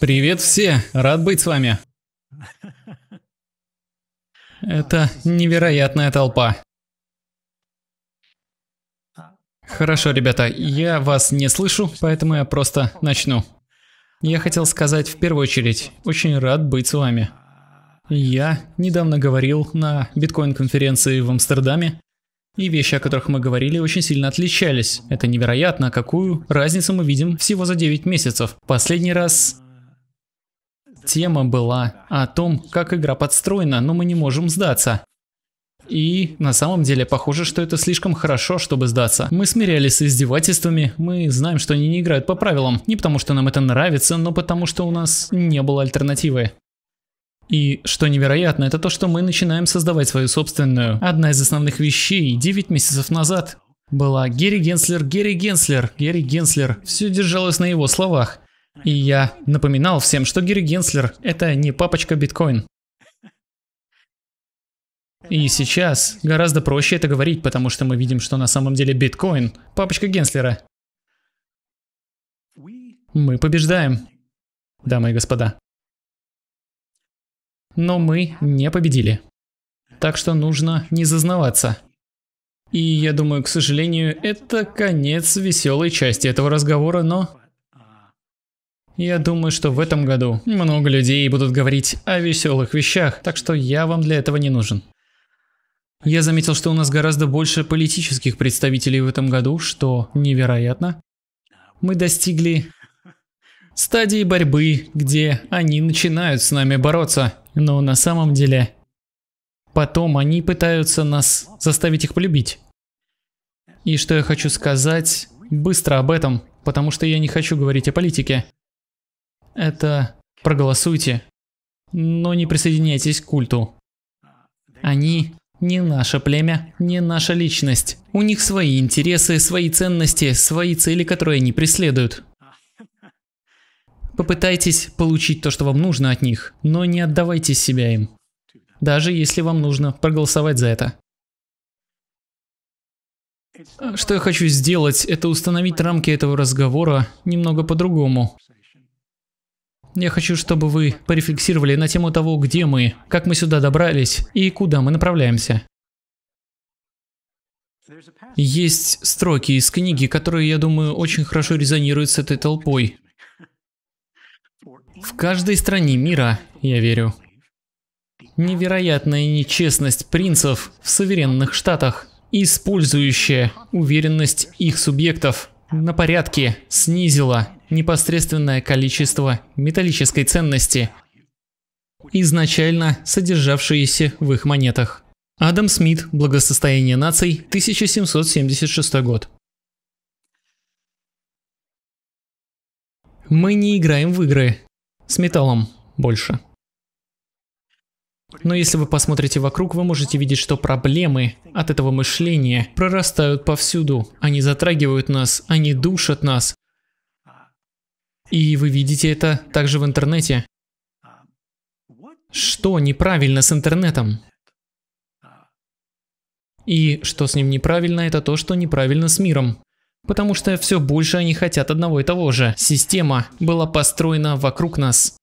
Привет все, рад быть с вами. Это невероятная толпа. Хорошо, ребята, я вас не слышу, поэтому я просто начну. Я хотел сказать в первую очередь, очень рад быть с вами. Я недавно говорил на биткоин-конференции в Амстердаме, и вещи, о которых мы говорили, очень сильно отличались. Это невероятно, какую разницу мы видим всего за 9 месяцев. Последний раз Тема была о том, как игра подстроена, но мы не можем сдаться. И на самом деле похоже, что это слишком хорошо, чтобы сдаться. Мы смирялись с издевательствами, мы знаем, что они не играют по правилам. Не потому, что нам это нравится, но потому, что у нас не было альтернативы. И что невероятно, это то, что мы начинаем создавать свою собственную. Одна из основных вещей 9 месяцев назад была Герри Генслер, Герри Генслер, Герри Генслер. Все держалось на его словах. И я напоминал всем, что Герри Генслер – это не папочка биткоин. И сейчас гораздо проще это говорить, потому что мы видим, что на самом деле биткоин – папочка Генслера. Мы побеждаем, дамы и господа. Но мы не победили. Так что нужно не зазнаваться. И я думаю, к сожалению, это конец веселой части этого разговора, но я думаю, что в этом году много людей будут говорить о веселых вещах, так что я вам для этого не нужен. Я заметил, что у нас гораздо больше политических представителей в этом году, что невероятно. Мы достигли стадии борьбы, где они начинают с нами бороться, но на самом деле потом они пытаются нас заставить их полюбить. И что я хочу сказать быстро об этом, потому что я не хочу говорить о политике это проголосуйте, но не присоединяйтесь к культу. Они не наше племя, не наша личность. У них свои интересы, свои ценности, свои цели, которые они преследуют. Попытайтесь получить то, что вам нужно от них, но не отдавайте себя им. Даже если вам нужно проголосовать за это. Что я хочу сделать, это установить рамки этого разговора немного по-другому. Я хочу, чтобы вы порефлексировали на тему того, где мы, как мы сюда добрались и куда мы направляемся. Есть строки из книги, которые, я думаю, очень хорошо резонируют с этой толпой. В каждой стране мира, я верю, невероятная нечестность принцев в суверенных штатах, использующая уверенность их субъектов на порядке снизила непосредственное количество металлической ценности, изначально содержавшиеся в их монетах. Адам Смит, Благосостояние наций, 1776 год. Мы не играем в игры с металлом больше. Но если вы посмотрите вокруг, вы можете видеть, что проблемы от этого мышления прорастают повсюду. Они затрагивают нас, они душат нас, и вы видите это также в интернете. Что неправильно с интернетом? И что с ним неправильно, это то, что неправильно с миром. Потому что все больше они хотят одного и того же. Система была построена вокруг нас.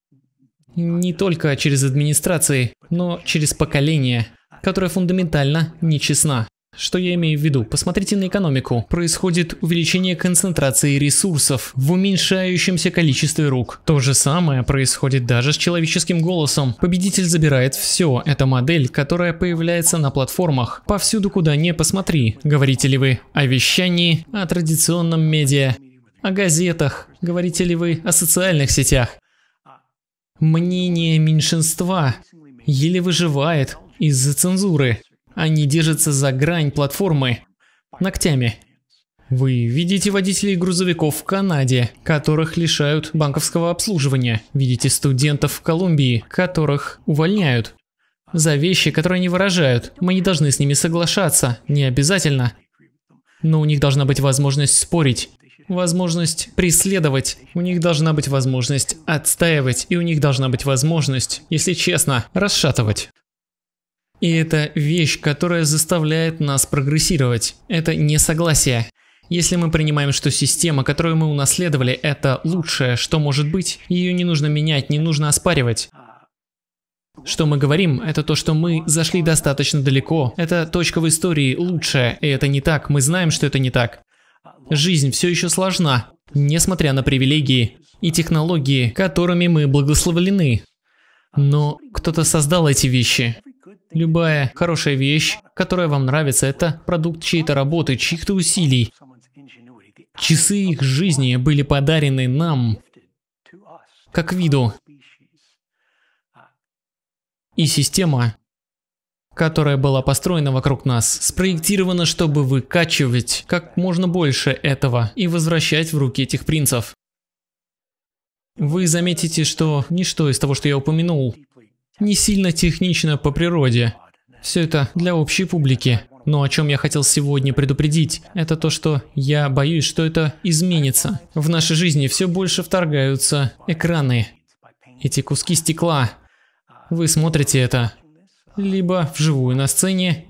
Не только через администрации, но через поколение, которое фундаментально нечестно. Что я имею в виду? Посмотрите на экономику. Происходит увеличение концентрации ресурсов в уменьшающемся количестве рук. То же самое происходит даже с человеческим голосом. Победитель забирает все. Это модель, которая появляется на платформах. Повсюду, куда не посмотри. Говорите ли вы о вещании, о традиционном медиа, о газетах? Говорите ли вы о социальных сетях? Мнение меньшинства еле выживает из-за цензуры. Они держатся за грань платформы ногтями. Вы видите водителей грузовиков в Канаде, которых лишают банковского обслуживания. Видите студентов в Колумбии, которых увольняют. За вещи, которые они выражают. Мы не должны с ними соглашаться, не обязательно. Но у них должна быть возможность спорить, возможность преследовать, у них должна быть возможность отстаивать, и у них должна быть возможность, если честно, расшатывать. И это вещь, которая заставляет нас прогрессировать. Это несогласие. Если мы принимаем, что система, которую мы унаследовали, это лучшее, что может быть, ее не нужно менять, не нужно оспаривать. Что мы говорим, это то, что мы зашли достаточно далеко. Это точка в истории лучшая, и это не так, мы знаем, что это не так. Жизнь все еще сложна, несмотря на привилегии и технологии, которыми мы благословлены. Но кто-то создал эти вещи. Любая хорошая вещь, которая вам нравится, это продукт чьей-то работы, чьих-то усилий. Часы их жизни были подарены нам, как виду. И система, которая была построена вокруг нас, спроектирована, чтобы выкачивать как можно больше этого и возвращать в руки этих принцев. Вы заметите, что ничто из того, что я упомянул, не сильно технично по природе. Все это для общей публики. Но о чем я хотел сегодня предупредить, это то, что я боюсь, что это изменится. В нашей жизни все больше вторгаются экраны. Эти куски стекла. Вы смотрите это. Либо вживую на сцене,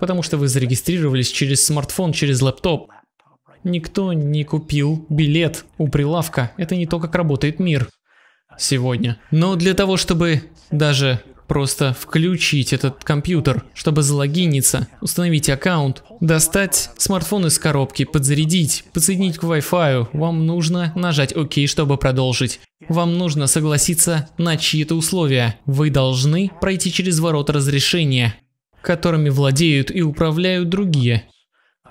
потому что вы зарегистрировались через смартфон, через лэптоп. Никто не купил билет у прилавка. Это не то, как работает мир сегодня. Но для того, чтобы даже просто включить этот компьютер, чтобы залогиниться, установить аккаунт, достать смартфон из коробки, подзарядить, подсоединить к Wi-Fi, вам нужно нажать ОК, чтобы продолжить. Вам нужно согласиться на чьи-то условия. Вы должны пройти через ворот разрешения, которыми владеют и управляют другие.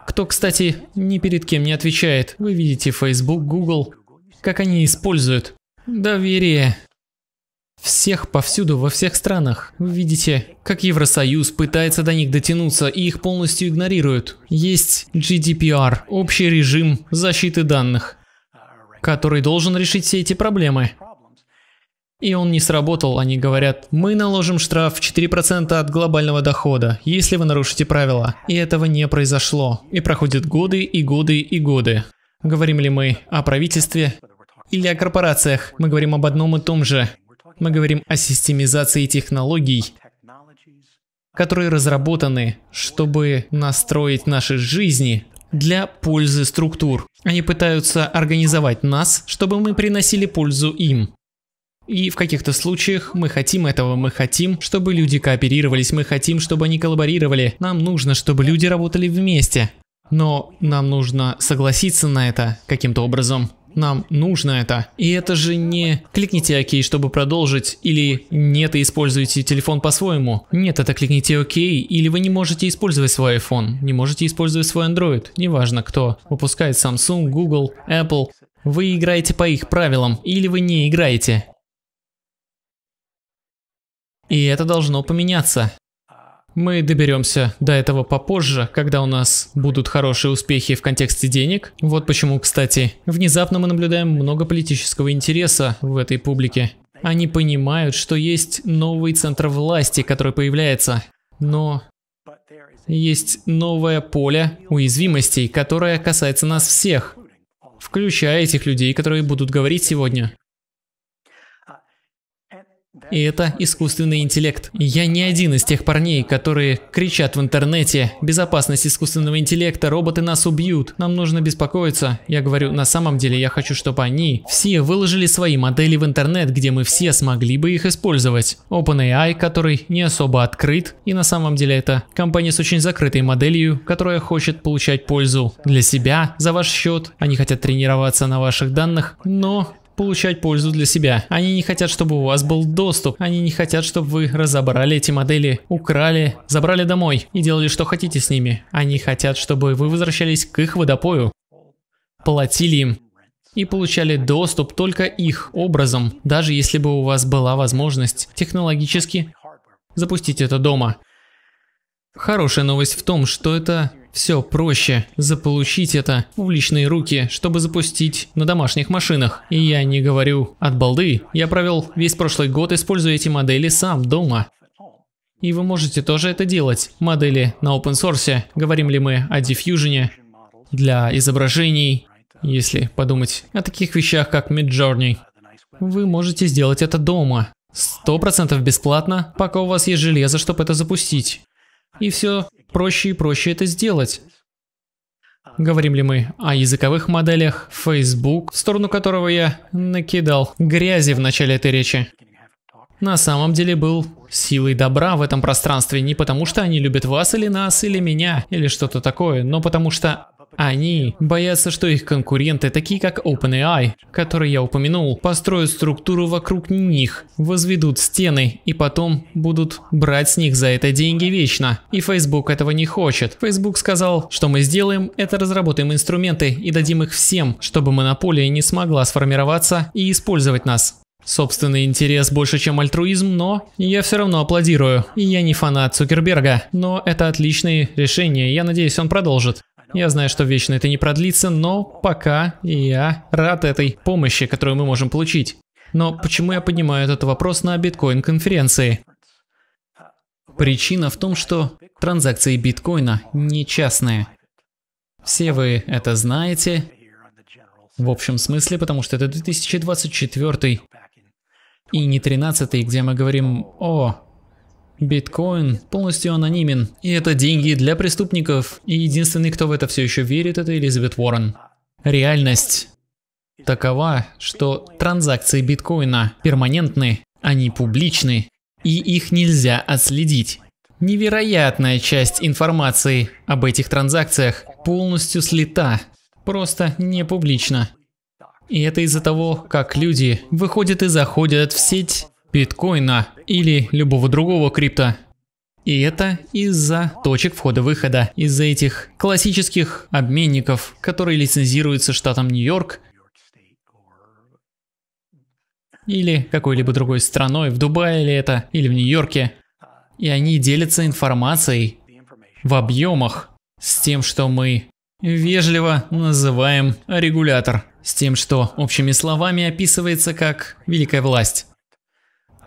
Кто, кстати, ни перед кем не отвечает. Вы видите Facebook, Google, как они используют Доверие. Всех повсюду, во всех странах. Вы видите, как Евросоюз пытается до них дотянуться и их полностью игнорируют. Есть GDPR, общий режим защиты данных, который должен решить все эти проблемы. И он не сработал, они говорят, мы наложим штраф 4% от глобального дохода, если вы нарушите правила. И этого не произошло. И проходят годы и годы и годы. Говорим ли мы о правительстве, или о корпорациях. Мы говорим об одном и том же. Мы говорим о системизации технологий, которые разработаны, чтобы настроить наши жизни для пользы структур. Они пытаются организовать нас, чтобы мы приносили пользу им. И в каких-то случаях мы хотим этого, мы хотим, чтобы люди кооперировались, мы хотим, чтобы они коллаборировали. Нам нужно, чтобы люди работали вместе. Но нам нужно согласиться на это каким-то образом. Нам нужно это. И это же не «кликните ОК, чтобы продолжить» или «нет, и используйте телефон по-своему». Нет, это «кликните ОК» или вы не можете использовать свой iPhone, не можете использовать свой Android, неважно кто. Выпускает Samsung, Google, Apple. Вы играете по их правилам или вы не играете. И это должно поменяться. Мы доберемся до этого попозже, когда у нас будут хорошие успехи в контексте денег. Вот почему, кстати, внезапно мы наблюдаем много политического интереса в этой публике. Они понимают, что есть новый центр власти, который появляется. Но есть новое поле уязвимостей, которое касается нас всех, включая этих людей, которые будут говорить сегодня. И это искусственный интеллект. Я не один из тех парней, которые кричат в интернете «Безопасность искусственного интеллекта, роботы нас убьют, нам нужно беспокоиться». Я говорю, на самом деле я хочу, чтобы они все выложили свои модели в интернет, где мы все смогли бы их использовать. OpenAI, который не особо открыт, и на самом деле это компания с очень закрытой моделью, которая хочет получать пользу для себя за ваш счет, они хотят тренироваться на ваших данных, но получать пользу для себя. Они не хотят, чтобы у вас был доступ. Они не хотят, чтобы вы разобрали эти модели, украли, забрали домой и делали, что хотите с ними. Они хотят, чтобы вы возвращались к их водопою, платили им и получали доступ только их образом, даже если бы у вас была возможность технологически запустить это дома. Хорошая новость в том, что это все проще заполучить это в личные руки, чтобы запустить на домашних машинах. И я не говорю от балды, я провел весь прошлый год, используя эти модели сам дома. И вы можете тоже это делать. Модели на open source, говорим ли мы о Diffusion, для изображений, если подумать о таких вещах, как Midjourney. Вы можете сделать это дома. 100% бесплатно, пока у вас есть железо, чтобы это запустить и все проще и проще это сделать. Говорим ли мы о языковых моделях Facebook, в сторону которого я накидал грязи в начале этой речи? На самом деле был силой добра в этом пространстве не потому, что они любят вас или нас или меня или что-то такое, но потому что они боятся, что их конкуренты, такие как OpenAI, которые я упомянул, построят структуру вокруг них, возведут стены и потом будут брать с них за это деньги вечно. И Facebook этого не хочет. Facebook сказал, что мы сделаем, это разработаем инструменты и дадим их всем, чтобы монополия не смогла сформироваться и использовать нас. Собственный интерес больше, чем альтруизм, но я все равно аплодирую. И я не фанат Цукерберга, но это отличные решения, я надеюсь, он продолжит. Ну. Я знаю, что вечно это не продлится, но пока я рад этой помощи, которую мы можем получить. Но почему я поднимаю этот вопрос на биткоин-конференции? Причина в том, что транзакции биткоина не частные. Все вы это знаете в общем смысле, потому что это 2024 и не 13, где мы говорим, о, Биткоин полностью анонимен, и это деньги для преступников, и единственный, кто в это все еще верит, это Элизабет Уоррен. Реальность такова, что транзакции биткоина перманентны, они публичны, и их нельзя отследить. Невероятная часть информации об этих транзакциях полностью слита, просто не публично. И это из-за того, как люди выходят и заходят в сеть биткоина или любого другого крипто. И это из-за точек входа-выхода, из-за этих классических обменников, которые лицензируются штатом Нью-Йорк или какой-либо другой страной, в Дубае или это, или в Нью-Йорке. И они делятся информацией в объемах с тем, что мы вежливо называем регулятор, с тем, что общими словами описывается как «великая власть».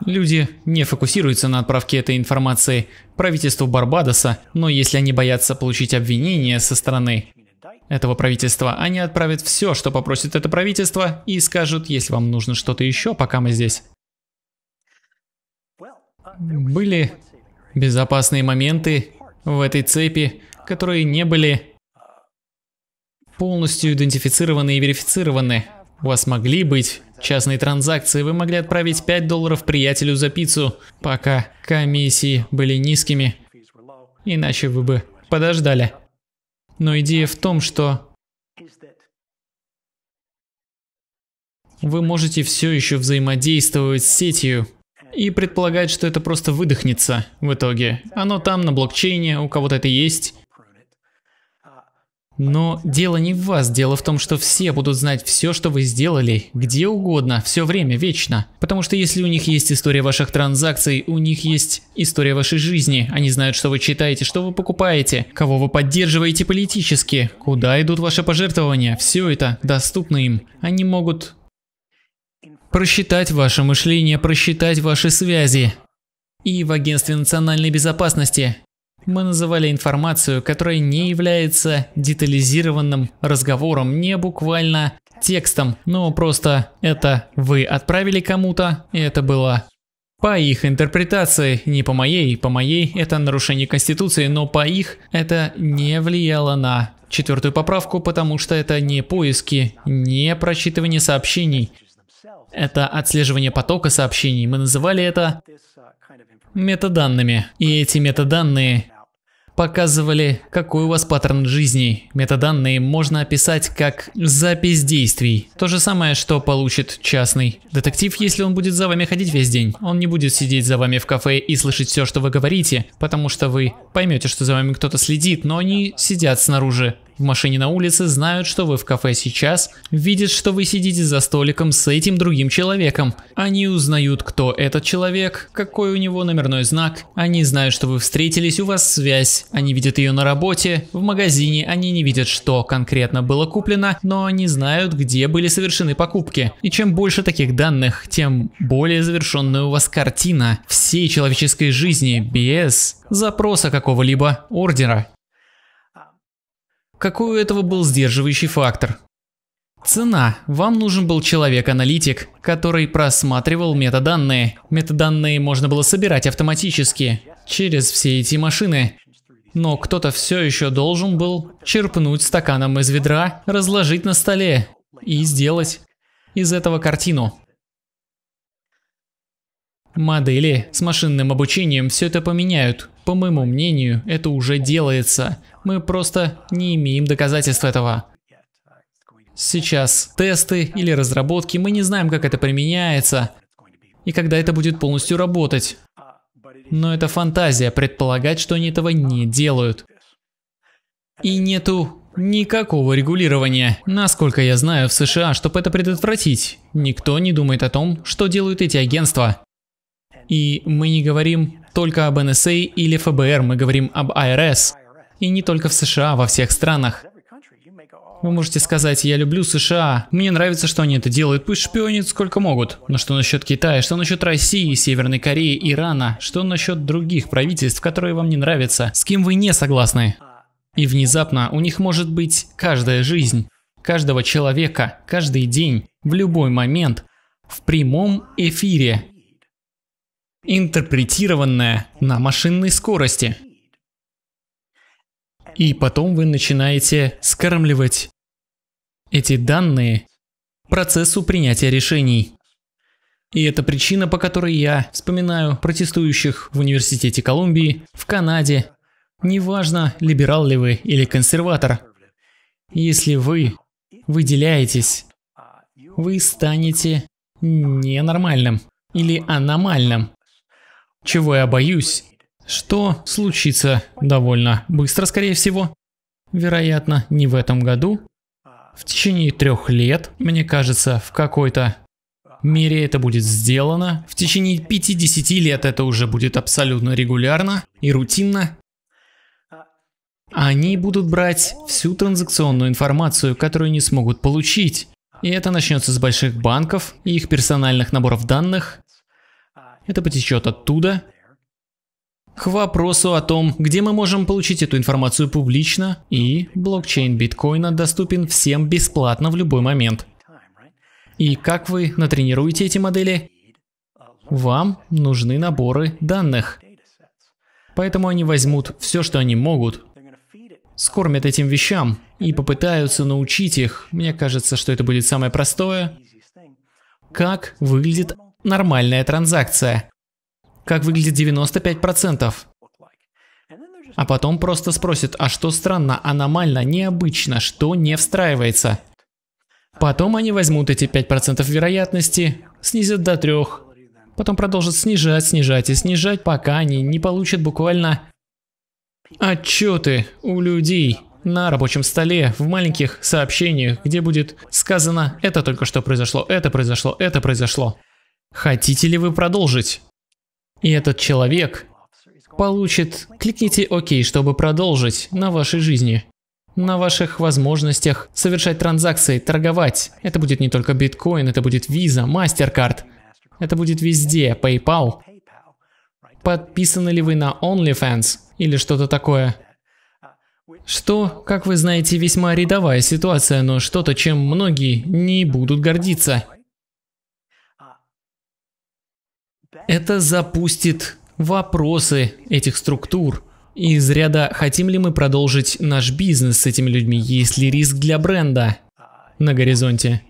Люди не фокусируются на отправке этой информации правительству Барбадоса, но если они боятся получить обвинение со стороны этого правительства, они отправят все, что попросит это правительство, и скажут, если вам нужно что-то еще, пока мы здесь. Были безопасные моменты в этой цепи, которые не были полностью идентифицированы и верифицированы. У вас могли быть частные транзакции, вы могли отправить 5 долларов приятелю за пиццу, пока комиссии были низкими, иначе вы бы подождали. Но идея в том, что вы можете все еще взаимодействовать с сетью и предполагать, что это просто выдохнется в итоге. Оно там, на блокчейне, у кого-то это есть, но дело не в вас, дело в том, что все будут знать все, что вы сделали, где угодно, все время, вечно. Потому что если у них есть история ваших транзакций, у них есть история вашей жизни, они знают, что вы читаете, что вы покупаете, кого вы поддерживаете политически, куда идут ваши пожертвования, все это доступно им. Они могут просчитать ваше мышление, просчитать ваши связи. И в Агентстве национальной безопасности мы называли информацию, которая не является детализированным разговором, не буквально текстом, но просто это вы отправили кому-то, и это было по их интерпретации, не по моей, по моей это нарушение Конституции, но по их это не влияло на четвертую поправку, потому что это не поиски, не прочитывание сообщений, это отслеживание потока сообщений. Мы называли это uh, метаданными. И эти метаданные показывали, какой у вас паттерн жизни. Метаданные можно описать как запись действий. То же самое, что получит частный. Детектив, если он будет за вами ходить весь день, он не будет сидеть за вами в кафе и слышать все, что вы говорите, потому что вы поймете, что за вами кто-то следит, но они сидят снаружи в машине на улице знают, что вы в кафе сейчас, видят, что вы сидите за столиком с этим другим человеком. Они узнают, кто этот человек, какой у него номерной знак, они знают, что вы встретились, у вас связь, они видят ее на работе, в магазине, они не видят, что конкретно было куплено, но они знают, где были совершены покупки. И чем больше таких данных, тем более завершенная у вас картина всей человеческой жизни без запроса какого-либо ордера какой у этого был сдерживающий фактор? Цена. Вам нужен был человек-аналитик, который просматривал метаданные. Метаданные можно было собирать автоматически, через все эти машины. Но кто-то все еще должен был черпнуть стаканом из ведра, разложить на столе и сделать из этого картину. Модели с машинным обучением все это поменяют. По моему мнению, это уже делается. Мы просто не имеем доказательств этого. Сейчас тесты или разработки, мы не знаем, как это применяется и когда это будет полностью работать. Но это фантазия предполагать, что они этого не делают. И нету никакого регулирования. Насколько я знаю, в США, чтобы это предотвратить, никто не думает о том, что делают эти агентства. И мы не говорим только об НСА или ФБР, мы говорим об IRS. И не только в США, во всех странах. Вы можете сказать, я люблю США, мне нравится, что они это делают, пусть шпионят сколько могут. Но что насчет Китая, что насчет России, Северной Кореи, Ирана, что насчет других правительств, которые вам не нравятся, с кем вы не согласны? И внезапно у них может быть каждая жизнь, каждого человека, каждый день, в любой момент, в прямом эфире интерпретированная на машинной скорости. И потом вы начинаете скармливать эти данные процессу принятия решений. И это причина, по которой я вспоминаю протестующих в Университете Колумбии, в Канаде. Неважно, либерал ли вы или консерватор. Если вы выделяетесь, вы станете ненормальным или аномальным чего я боюсь, что случится довольно быстро, скорее всего. Вероятно, не в этом году. В течение трех лет, мне кажется, в какой-то мере это будет сделано. В течение 50 лет это уже будет абсолютно регулярно и рутинно. Они будут брать всю транзакционную информацию, которую не смогут получить. И это начнется с больших банков и их персональных наборов данных, это потечет оттуда. К вопросу о том, где мы можем получить эту информацию публично, и блокчейн биткоина доступен всем бесплатно в любой момент. И как вы натренируете эти модели? Вам нужны наборы данных. Поэтому они возьмут все, что они могут, скормят этим вещам и попытаются научить их. Мне кажется, что это будет самое простое. Как выглядит нормальная транзакция. Как выглядит 95%. А потом просто спросит, а что странно, аномально, необычно, что не встраивается. Потом они возьмут эти 5% вероятности, снизят до 3, потом продолжат снижать, снижать и снижать, пока они не получат буквально отчеты у людей на рабочем столе, в маленьких сообщениях, где будет сказано «это только что произошло, это произошло, это произошло». Хотите ли вы продолжить? И этот человек получит... Кликните ОК, чтобы продолжить на вашей жизни. На ваших возможностях совершать транзакции, торговать. Это будет не только биткоин, это будет Visa, MasterCard. Это будет везде, PayPal. Подписаны ли вы на OnlyFans или что-то такое? Что, как вы знаете, весьма рядовая ситуация, но что-то, чем многие не будут гордиться. Это запустит вопросы этих структур из ряда «Хотим ли мы продолжить наш бизнес с этими людьми? Есть ли риск для бренда на горизонте?»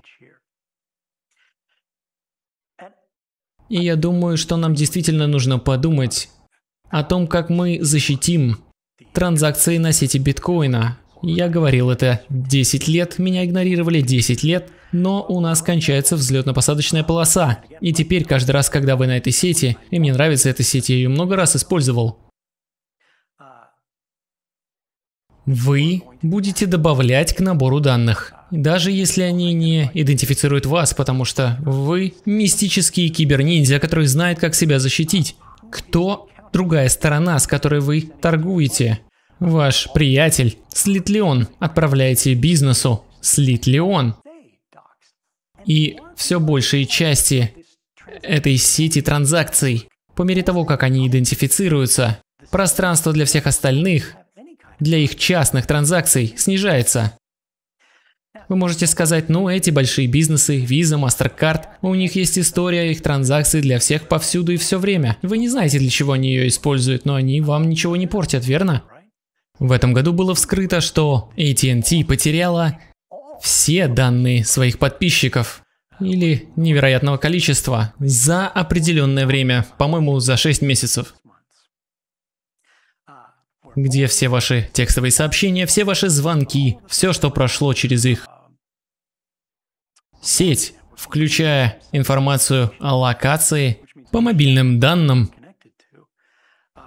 И я думаю, что нам действительно нужно подумать о том, как мы защитим транзакции на сети биткоина, я говорил это 10 лет, меня игнорировали 10 лет, но у нас кончается взлетно-посадочная полоса. И теперь каждый раз, когда вы на этой сети, и мне нравится эта сеть, я ее много раз использовал, вы будете добавлять к набору данных. Даже если они не идентифицируют вас, потому что вы мистический киберниндзя, который знает, как себя защитить. Кто другая сторона, с которой вы торгуете? Ваш приятель, слит ли он? отправляете бизнесу, слит ли он? И все большие части этой сети транзакций, по мере того, как они идентифицируются, пространство для всех остальных, для их частных транзакций снижается. Вы можете сказать, ну эти большие бизнесы, Visa, MasterCard, у них есть история их транзакций для всех повсюду и все время. Вы не знаете, для чего они ее используют, но они вам ничего не портят, верно? В этом году было вскрыто, что AT&T потеряла все данные своих подписчиков или невероятного количества за определенное время, по-моему, за 6 месяцев где все ваши текстовые сообщения, все ваши звонки, все, что прошло через их сеть, включая информацию о локации по мобильным данным,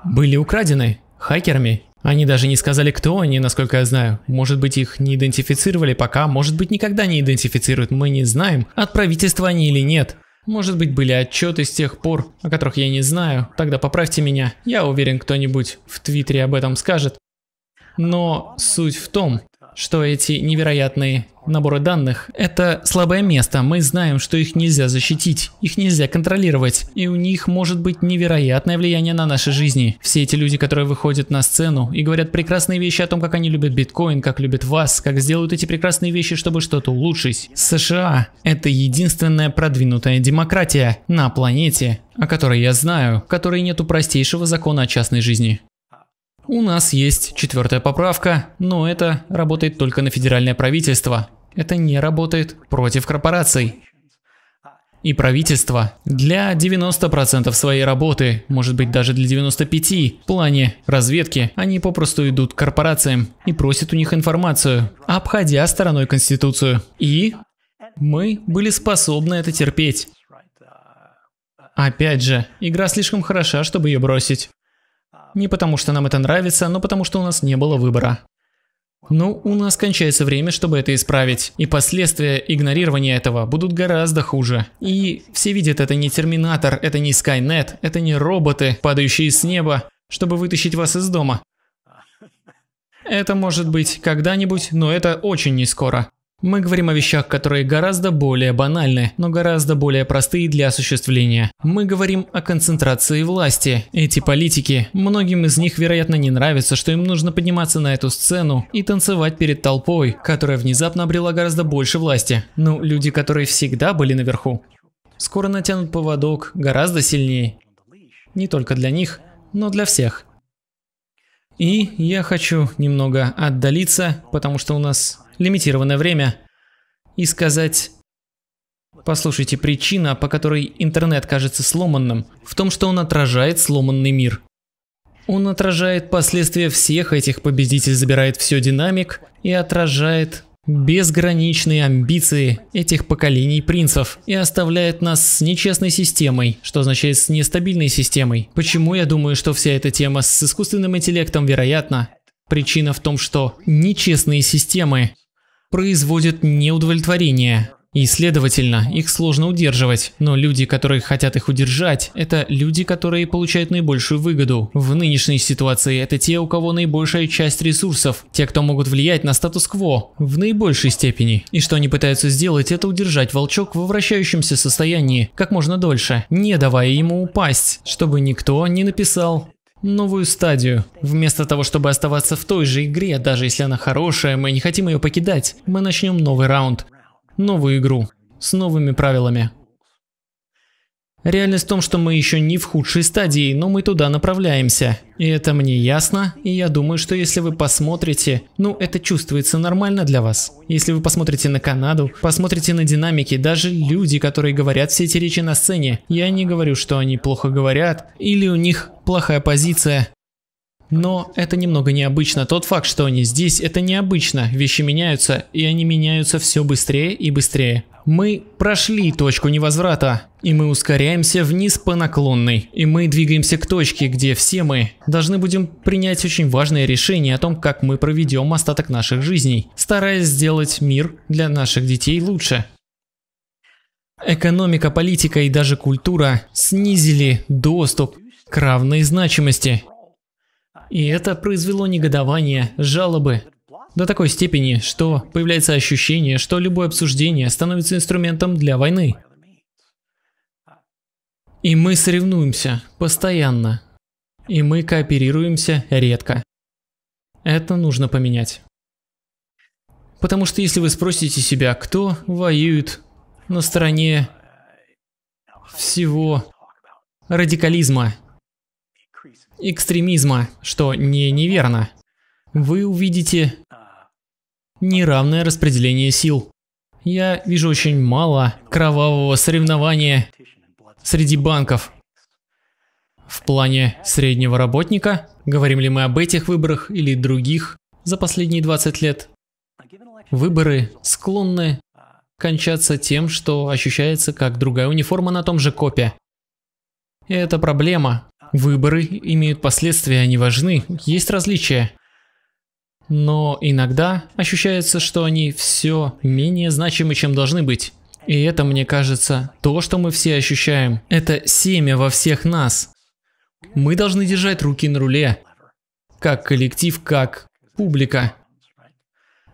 были украдены хакерами они даже не сказали, кто они, насколько я знаю. Может быть, их не идентифицировали пока, может быть, никогда не идентифицируют, мы не знаем, от правительства они или нет. Может быть, были отчеты с тех пор, о которых я не знаю. Тогда поправьте меня, я уверен, кто-нибудь в Твиттере об этом скажет. Но суть в том, что эти невероятные наборы данных — это слабое место. Мы знаем, что их нельзя защитить, их нельзя контролировать, и у них может быть невероятное влияние на наши жизни. Все эти люди, которые выходят на сцену и говорят прекрасные вещи о том, как они любят биткоин, как любят вас, как сделают эти прекрасные вещи, чтобы что-то улучшить. США — это единственная продвинутая демократия на планете, о которой я знаю, в которой нету простейшего закона о частной жизни. У нас есть четвертая поправка, но это работает только на федеральное правительство. Это не работает против корпораций. И правительство для 90% своей работы, может быть даже для 95% в плане разведки, они попросту идут к корпорациям и просят у них информацию, обходя стороной Конституцию. И мы были способны это терпеть. Опять же, игра слишком хороша, чтобы ее бросить. Не потому что нам это нравится, но потому что у нас не было выбора. Но ну, у нас кончается время, чтобы это исправить, и последствия игнорирования этого будут гораздо хуже. И все видят, это не Терминатор, это не Skynet, это не роботы, падающие с неба, чтобы вытащить вас из дома. Это может быть когда-нибудь, но это очень не скоро. Мы говорим о вещах, которые гораздо более банальны, но гораздо более простые для осуществления. Мы говорим о концентрации власти. Эти политики, многим из них, вероятно, не нравится, что им нужно подниматься на эту сцену и танцевать перед толпой, которая внезапно обрела гораздо больше власти. Ну, люди, которые всегда были наверху. Скоро натянут поводок гораздо сильнее. Не только для них, но для всех. И я хочу немного отдалиться, потому что у нас лимитированное время, и сказать... Послушайте, причина, по которой интернет кажется сломанным, в том, что он отражает сломанный мир. Он отражает последствия всех этих победитель забирает все динамик и отражает безграничные амбиции этих поколений принцев и оставляет нас с нечестной системой, что означает с нестабильной системой. Почему я думаю, что вся эта тема с искусственным интеллектом вероятна? Причина в том, что нечестные системы производят неудовлетворение. И, следовательно, их сложно удерживать, но люди, которые хотят их удержать, это люди, которые получают наибольшую выгоду. В нынешней ситуации это те, у кого наибольшая часть ресурсов, те, кто могут влиять на статус-кво в наибольшей степени. И что они пытаются сделать, это удержать волчок в вращающемся состоянии как можно дольше, не давая ему упасть, чтобы никто не написал новую стадию. Вместо того, чтобы оставаться в той же игре, даже если она хорошая, мы не хотим ее покидать, мы начнем новый раунд, новую игру, с новыми правилами. Реальность в том, что мы еще не в худшей стадии, но мы туда направляемся. И это мне ясно, и я думаю, что если вы посмотрите, ну это чувствуется нормально для вас. Если вы посмотрите на Канаду, посмотрите на динамики, даже люди, которые говорят все эти речи на сцене, я не говорю, что они плохо говорят, или у них плохая позиция. Но это немного необычно. Тот факт, что они здесь, это необычно. Вещи меняются, и они меняются все быстрее и быстрее. Мы прошли точку невозврата, и мы ускоряемся вниз по наклонной. И мы двигаемся к точке, где все мы должны будем принять очень важное решение о том, как мы проведем остаток наших жизней, стараясь сделать мир для наших детей лучше. Экономика, политика и даже культура снизили доступ к равной значимости – и это произвело негодование, жалобы. До такой степени, что появляется ощущение, что любое обсуждение становится инструментом для войны. И мы соревнуемся постоянно. И мы кооперируемся редко. Это нужно поменять. Потому что если вы спросите себя, кто воюет на стороне всего радикализма, экстремизма, что не неверно, вы увидите неравное распределение сил. Я вижу очень мало кровавого соревнования среди банков. В плане среднего работника, говорим ли мы об этих выборах или других за последние 20 лет, выборы склонны кончаться тем, что ощущается как другая униформа на том же копе. И это проблема, Выборы имеют последствия, они важны, есть различия. Но иногда ощущается, что они все менее значимы, чем должны быть. И это, мне кажется, то, что мы все ощущаем. Это семя во всех нас. Мы должны держать руки на руле. Как коллектив, как публика.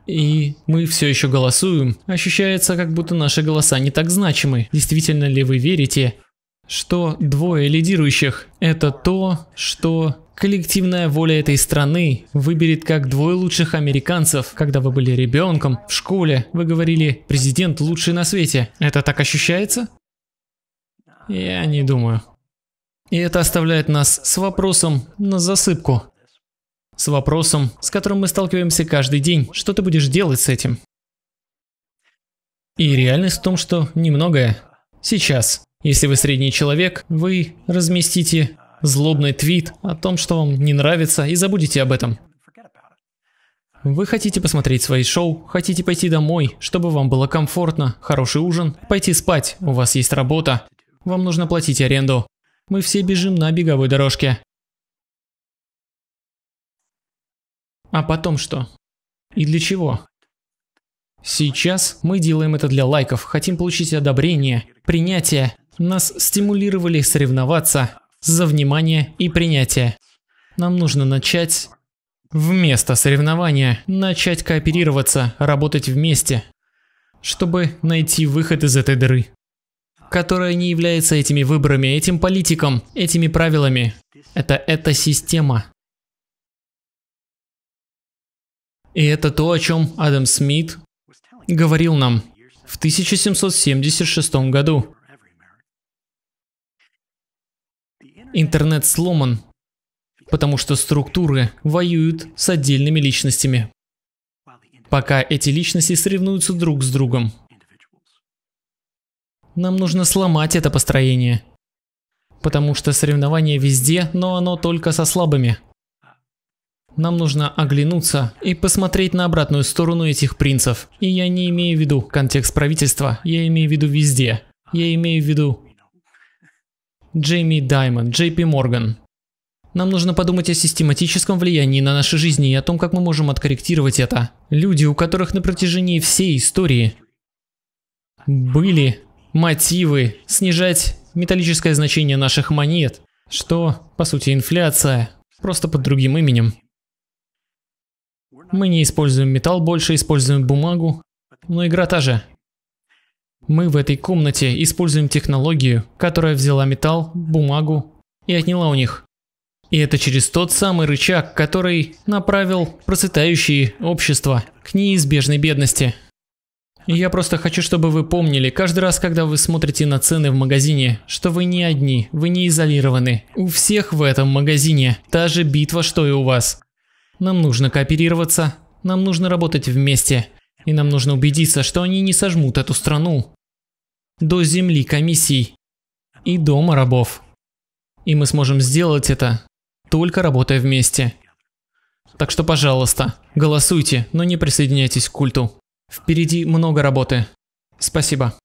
И мы все еще голосуем. Ощущается, как будто наши голоса не так значимы. Действительно ли вы верите, что двое лидирующих – это то, что коллективная воля этой страны выберет как двое лучших американцев. Когда вы были ребенком, в школе, вы говорили «президент лучший на свете». Это так ощущается? Я не думаю. И это оставляет нас с вопросом на засыпку. С вопросом, с которым мы сталкиваемся каждый день. Что ты будешь делать с этим? И реальность в том, что немногое. Сейчас. Если вы средний человек, вы разместите злобный твит о том, что вам не нравится, и забудете об этом. Вы хотите посмотреть свои шоу, хотите пойти домой, чтобы вам было комфортно, хороший ужин, пойти спать, у вас есть работа, вам нужно платить аренду. Мы все бежим на беговой дорожке. А потом что? И для чего? Сейчас мы делаем это для лайков, хотим получить одобрение, принятие, нас стимулировали соревноваться за внимание и принятие. Нам нужно начать вместо соревнования, начать кооперироваться, работать вместе, чтобы найти выход из этой дыры, которая не является этими выборами, этим политиком, этими правилами. Это эта система. И это то, о чем Адам Смит говорил нам в 1776 году. Интернет сломан, потому что структуры воюют с отдельными личностями. Пока эти личности соревнуются друг с другом. Нам нужно сломать это построение. Потому что соревнование везде, но оно только со слабыми. Нам нужно оглянуться и посмотреть на обратную сторону этих принцев. И я не имею в виду контекст правительства, я имею в виду везде. Я имею в виду Джейми Даймон, Джей Пи Морган. Нам нужно подумать о систематическом влиянии на наши жизни и о том, как мы можем откорректировать это. Люди, у которых на протяжении всей истории были мотивы снижать металлическое значение наших монет, что, по сути, инфляция, просто под другим именем. Мы не используем металл больше, используем бумагу, но игра та же. Мы в этой комнате используем технологию, которая взяла металл, бумагу и отняла у них. И это через тот самый рычаг, который направил процветающие общества к неизбежной бедности. Я просто хочу, чтобы вы помнили, каждый раз, когда вы смотрите на цены в магазине, что вы не одни, вы не изолированы. У всех в этом магазине та же битва, что и у вас. Нам нужно кооперироваться, нам нужно работать вместе, и нам нужно убедиться, что они не сожмут эту страну, до земли комиссий и дома рабов. И мы сможем сделать это, только работая вместе. Так что, пожалуйста, голосуйте, но не присоединяйтесь к культу. Впереди много работы. Спасибо.